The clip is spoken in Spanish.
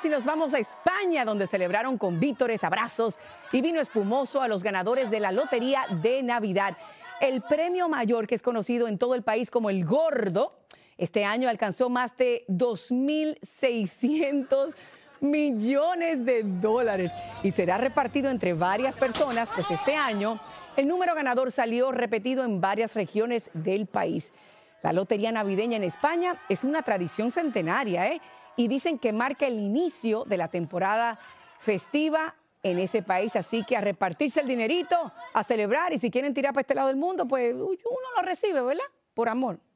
Si nos vamos a España, donde celebraron con vítores, abrazos y vino espumoso a los ganadores de la Lotería de Navidad. El premio mayor, que es conocido en todo el país como el gordo, este año alcanzó más de 2.600 millones de dólares y será repartido entre varias personas, pues este año el número ganador salió repetido en varias regiones del país. La Lotería Navideña en España es una tradición centenaria, ¿eh? y dicen que marca el inicio de la temporada festiva en ese país. Así que a repartirse el dinerito, a celebrar y si quieren tirar para este lado del mundo, pues uno lo recibe, ¿verdad? Por amor.